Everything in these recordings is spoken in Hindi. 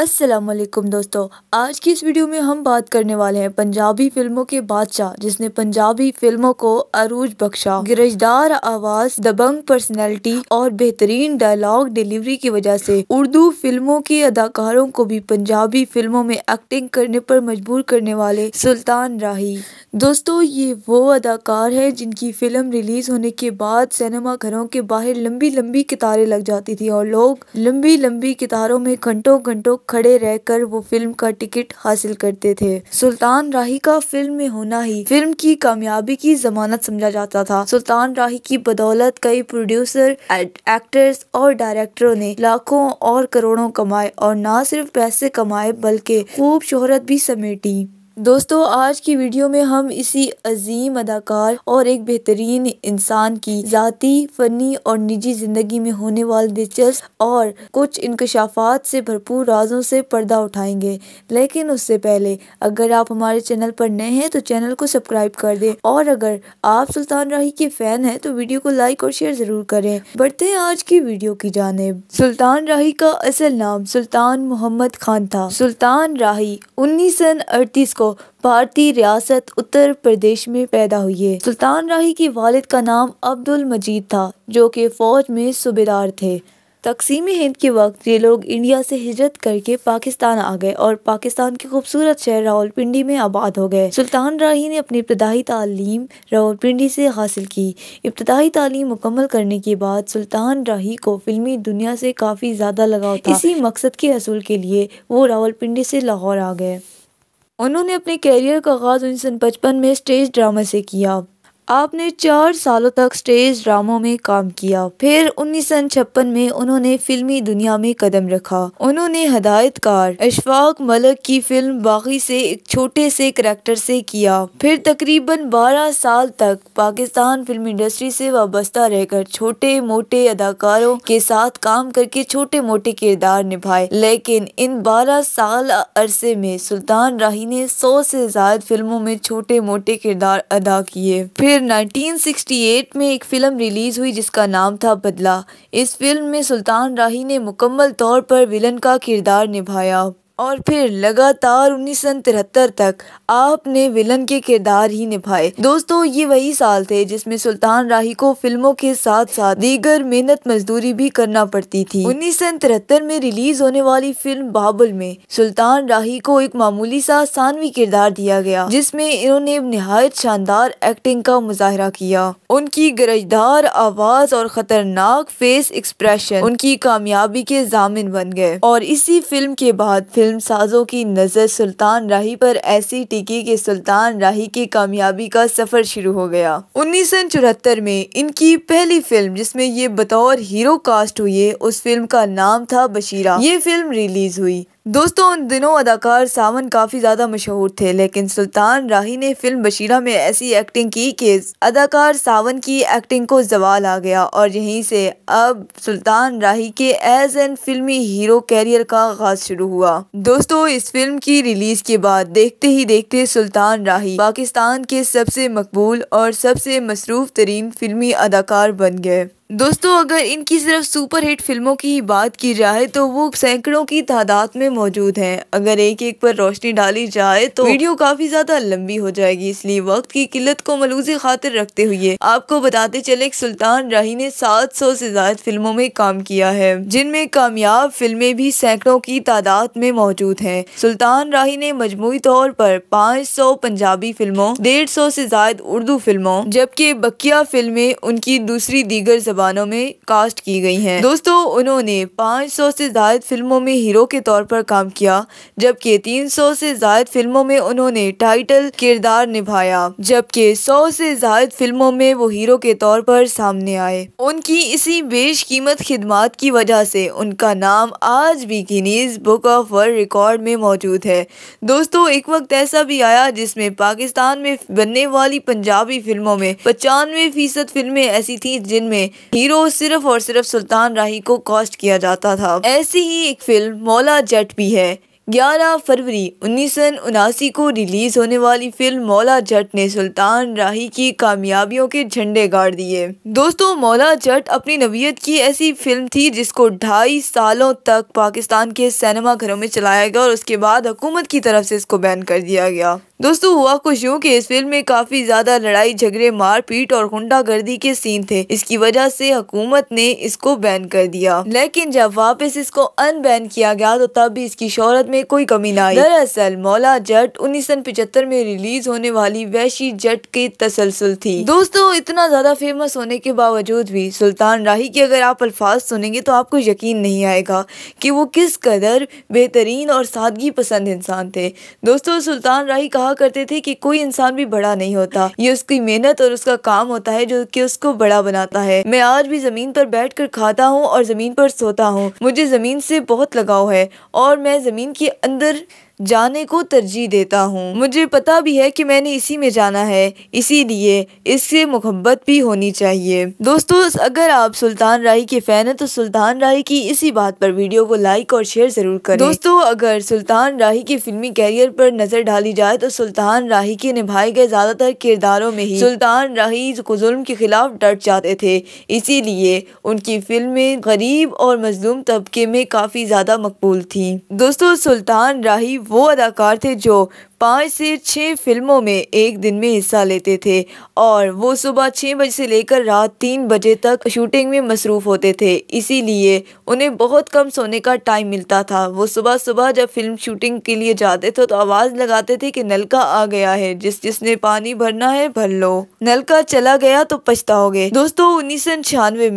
असलकुम दोस्तों आज की इस वीडियो में हम बात करने वाले हैं पंजाबी फिल्मों के बादशाह जिसने पंजाबी फिल्मों को अरूज बख्शा गिरजदार आवाज दबंग पर्सनैलिटी और बेहतरीन डायलॉग डिलीवरी की वजह से उर्दू फिल्मों के अदाकारों को भी पंजाबी फिल्मों में एक्टिंग करने पर मजबूर करने वाले सुल्तान राही दोस्तों ये वो अदाकार है जिनकी फिल्म रिलीज होने के बाद सिनेमा घरों के बाहर लंबी लंबी कतारें लग जाती थी और लोग लंबी लंबी कतारों में घंटों घंटों खड़े रहकर वो फिल्म का टिकट हासिल करते थे सुल्तान राही का फिल्म में होना ही फिल्म की कामयाबी की जमानत समझा जाता था सुल्तान राही की बदौलत कई प्रोड्यूसर एक्टर्स और डायरेक्टरों ने लाखों और करोड़ों कमाए और ना सिर्फ पैसे कमाए बल्कि खूब शोहरत भी समेटी दोस्तों आज की वीडियो में हम इसी अजीम अदाकार और एक बेहतरीन इंसान की जाति फनी और निजी ज़िंदगी में होने वाले दिलचस्प और कुछ इंकशाफात से भरपूर राजों से पर्दा उठाएंगे लेकिन उससे पहले अगर आप हमारे चैनल पर नए हैं तो चैनल को सब्सक्राइब कर दें और अगर आप सुल्तान राही के फ़ैन हैं तो वीडियो को लाइक और शेयर ज़रूर करें बढ़ते हैं आज की वीडियो की जानब सुल्तान राही का असल नाम सुल्तान मोहम्मद खान था सुल्तान राही उन्नीस सौ अड़तीस को भारतीय रियासत उत्तर प्रदेश में पैदा हुई है सुल्तान राही के वालिद का नाम अब्दुल मजीद था जो कि फ़ौज में सूबेदार थे तकसीम हिंद के वक्त ये लोग इंडिया से हिजरत करके पाकिस्तान आ गए और पाकिस्तान के खूबसूरत शहर रावलपिंडी में आबाद हो गए सुल्तान राही ने अपनी इब्तदाई तालीम रावलपिंडी से हासिल की इब्तदाई तालीम मुकम्मल करने के बाद सुल्तान राही को फिल्मी दुनिया से काफ़ी ज़्यादा लगाव था इसी मकसद के असूल के लिए वो रावलपिंडी से लाहौर आ गए उन्होंने अपने करियर का आगाज़ उन्नीस सौ पचपन में स्टेज ड्रामा से किया आपने चार सालों तक स्टेज ड्रामों में काम किया फिर उन्नीस में उन्होंने फिल्मी दुनिया में कदम रखा उन्होंने हदायतकार अशफाक मलक की फिल्म बागी से एक छोटे से करेक्टर से किया फिर तकरीबन 12 साल तक पाकिस्तान फिल्म इंडस्ट्री से वाबस्ता रहकर छोटे मोटे अदाकारों के साथ काम करके छोटे मोटे किरदार निभाए लेकिन इन बारह साल अरसे में सुल्तान राही ने सौ से ज्यादा फिल्मों में छोटे मोटे किरदार अदा किए फिर फिर 1968 में एक फ़िल्म रिलीज़ हुई जिसका नाम था बदला इस फिल्म में सुल्तान राही ने मुकम्मल तौर पर विलन का किरदार निभाया और फिर लगातार उन्नीस तक आपने विलन के किरदार ही निभाए दोस्तों ये वही साल थे जिसमें सुल्तान राही को फिल्मों के साथ साथ दीगर मेहनत मजदूरी भी करना पड़ती थी उन्नीस में रिलीज होने वाली फिल्म बाबुल में सुल्तान राही को एक मामूली सा सानवी किरदार दिया गया जिसमें इन्होंने नहायत शानदार एक्टिंग का मुजाहरा किया उनकी गरजदार आवाज और खतरनाक फेस एक्सप्रेशन उनकी कामयाबी के जामिन बन गए और इसी फिल्म के बाद फिल्म फिल्म साजों की नज़र सुल्तान राही पर ऐसी टिकी कि सुल्तान राही की कामयाबी का सफ़र शुरू हो गया उन्नीस में इनकी पहली फिल्म जिसमें ये बतौर हीरो कास्ट हुई उस फिल्म का नाम था बशीरा ये फिल्म रिलीज हुई दोस्तों उन दिनों अदाकार सावन काफ़ी ज़्यादा मशहूर थे लेकिन सुल्तान राही ने फिल्म बशीरा में ऐसी एक्टिंग की कि अदाकार सावन की एक्टिंग को जवाल आ गया और यहीं से अब सुल्तान राही के एज एन फिल्मी हीरो कैरियर का आगाज शुरू हुआ दोस्तों इस फिल्म की रिलीज के बाद देखते ही देखते सुल्तान राही पाकिस्तान के सबसे मकबूल और सबसे मसरूफ़ तरीन फिल्मी अदाकार बन गए दोस्तों अगर इनकी सिर्फ सुपरहिट फिल्मों की ही बात की जाए तो वो सैकड़ों की तादाद में मौजूद हैं अगर एक एक पर रोशनी डाली जाए तो वीडियो काफी ज्यादा लंबी हो जाएगी इसलिए वक्त की किल्लत को मलूजी खातिर रखते हुए आपको बताते चले सुल्तान राही ने 700 से ज्यादा फिल्मों में काम किया है जिनमें कामयाब फिल्में भी सैकड़ों की तादाद में मौजूद है सुल्तान राही ने मजमू तौर पर सौ पंजाबी फिल्मों डेढ़ सौ से ज्यादा उर्दू फिल्मों जबकि बकिया फिल्में उनकी दूसरी दीगर जवानों में कास्ट की गई हैं दोस्तों उन्होंने 500 से ज्यादा फिल्मों में हीरो के तौर पर काम किया जबकि 300 से ज्यादा फिल्मों में उन्होंने टाइटल किरदार निभाया जबकि 100 से ज्यादा फिल्मों में वो हीरो के तौर पर सामने आए उनकी इसी कीमत खिदमात की वजह से उनका नाम आज भी Guinness book of world record में मौजूद है दोस्तों एक वक्त ऐसा भी आया जिसमे पाकिस्तान में बनने वाली पंजाबी फिल्मों में पचानवे फीसद फिल्में ऐसी थीं जिनमें हीरो सिर्फ और सिर्फ सुल्तान राही को कॉस्ट किया जाता था ऐसी ही एक फिल्म मौला जट भी है 11 फरवरी उन्नीस को रिलीज होने वाली फिल्म मौला जट ने सुल्तान राही की कामयाबियों के झंडे गाड़ दिए दोस्तों मौला जट अपनी नवीयत की ऐसी फिल्म थी जिसको ढाई सालों तक पाकिस्तान के सिनेमा घरों में चलाया गया और उसके बाद हुकूमत की तरफ से इसको बैन कर दिया गया दोस्तों हुआ कुछ यूँ कि इस फिल्म में काफ़ी ज़्यादा लड़ाई झगड़े मारपीट और गुंडागर्दी के सीन थे इसकी वजह से हुकूमत ने इसको बैन कर दिया लेकिन जब वापस इसको अनबैन किया गया तो तब भी इसकी शोहरत में कोई कमी ना आई दरअसल मौला जट उन्नीस में रिलीज होने वाली वैशी जट की तसलसल थी दोस्तों इतना ज़्यादा फेमस होने के बावजूद भी सुल्तान राही के अगर आप अल्फाज सुनेंगे तो आपको यकीन नहीं आएगा कि वो किस कदर बेहतरीन और सादगी पसंद इंसान थे दोस्तों सुल्तान राही कहा कहा करते थे कि कोई इंसान भी बड़ा नहीं होता ये उसकी मेहनत और उसका काम होता है जो कि उसको बड़ा बनाता है मैं आज भी जमीन पर बैठ कर खाता हूँ और जमीन पर सोता हूँ मुझे जमीन से बहुत लगाव है और मैं जमीन के अंदर जाने को तरजीह देता हूँ मुझे पता भी है कि मैंने इसी में जाना है इसीलिए इससे मुहब्बत भी होनी चाहिए दोस्तों अगर आप सुल्तान राही के फ़ैन हैं तो सुल्तान राही की इसी बात पर वीडियो को लाइक और शेयर ज़रूर करें दोस्तों अगर सुल्तान राही के फिल्मी कैरियर पर नज़र डाली जाए तो सुल्तान राही के निभाए गए ज़्यादातर किरदारों में ही सुल्तान राही को जुल्म के खिलाफ डट जाते थे इसीलिए उनकी फिल्में गरीब और मजलूम तबके में काफ़ी ज़्यादा मकबूल थी दोस्तों सुल्तान राही वो अदाकार थे जो पाँच से छः फिल्मों में एक दिन में हिस्सा लेते थे और वो सुबह छः बजे से लेकर रात तीन बजे तक शूटिंग में मसरूफ़ होते थे इसीलिए उन्हें बहुत कम सोने का टाइम मिलता था वो सुबह सुबह जब फिल्म शूटिंग के लिए जाते थे तो आवाज़ लगाते थे कि नलका आ गया है जिस जिसने पानी भरना है भर लो नलका चला गया तो पछताओगे दोस्तों उन्नीस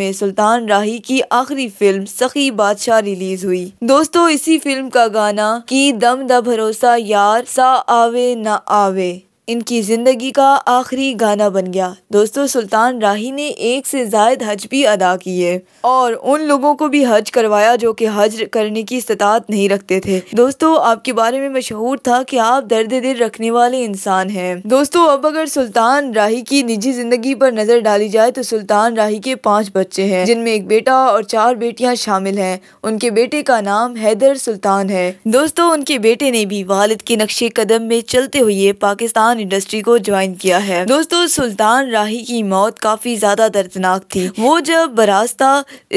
में सुल्तान राही की आखिरी फिल्म सखी बादशाह रिलीज हुई दोस्तों इसी फिल्म का गाना की दम द भरोसा यार सा आवे न आवे इनकी ज़िंदगी का आखिरी गाना बन गया दोस्तों सुल्तान राही ने एक से जायद हज भी अदा किए और उन लोगों को भी हज करवाया जो कि हज करने की इस्तात नहीं रखते थे दोस्तों आपके बारे में मशहूर था कि आप दर्द दिल रखने वाले इंसान हैं दोस्तों अब अगर सुल्तान राही की निजी ज़िंदगी पर नज़र डाली जाए तो सुल्तान राही के पाँच बच्चे हैं जिनमें एक बेटा और चार बेटियाँ शामिल हैं उनके बेटे का नाम हैदर सुल्तान है दोस्तों उनके बेटे ने भी वालद के नक्शे कदम में चलते हुए पाकिस्तान सुल्तान इंडस्ट्री को ज्वाइन किया है दोस्तों सुल्तान राही की मौत काफ़ी ज़्यादा दर्दनाक थी वो जब बरास्ता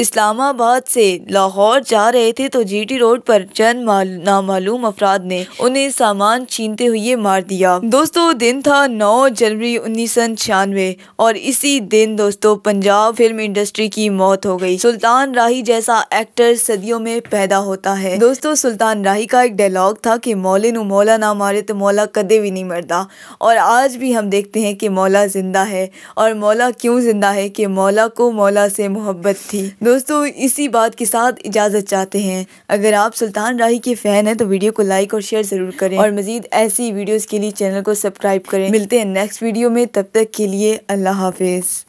इस्लामाबाद से लाहौर जा रहे थे तो जीटी रोड पर चंद नामालूम अफराद ने उन्हें सामान छीनते हुए मार दिया दोस्तों दिन था नौ जनवरी उन्नीस सौ छियानवे और इसी दिन दोस्तों पंजाब फिल्म इंडस्ट्री की मौत हो गई सुल्तान राही जैसा एक्टर सदियों में पैदा होता है दोस्तों सुल्तान राही का एक डायलॉग था कि मौलिन मौला ना मारे तो मौला कदे भी नहीं मरता और आज भी हम देखते हैं कि मौला ज़िंदा है और मौला क्यों ज़िंदा है कि मौला को मौला से मोहब्बत थी दोस्तों इसी बात के साथ इजाज़त चाहते हैं अगर आप सुल्तान राही के फ़ैन हैं तो वीडियो को लाइक और शेयर ज़रूर करें और मज़ीद ऐसी वीडियोज़ के लिए चैनल को सब्सक्राइब करें मिलते हैं नेक्स्ट वीडियो में तब तक के लिए अल्लाह हाफिज़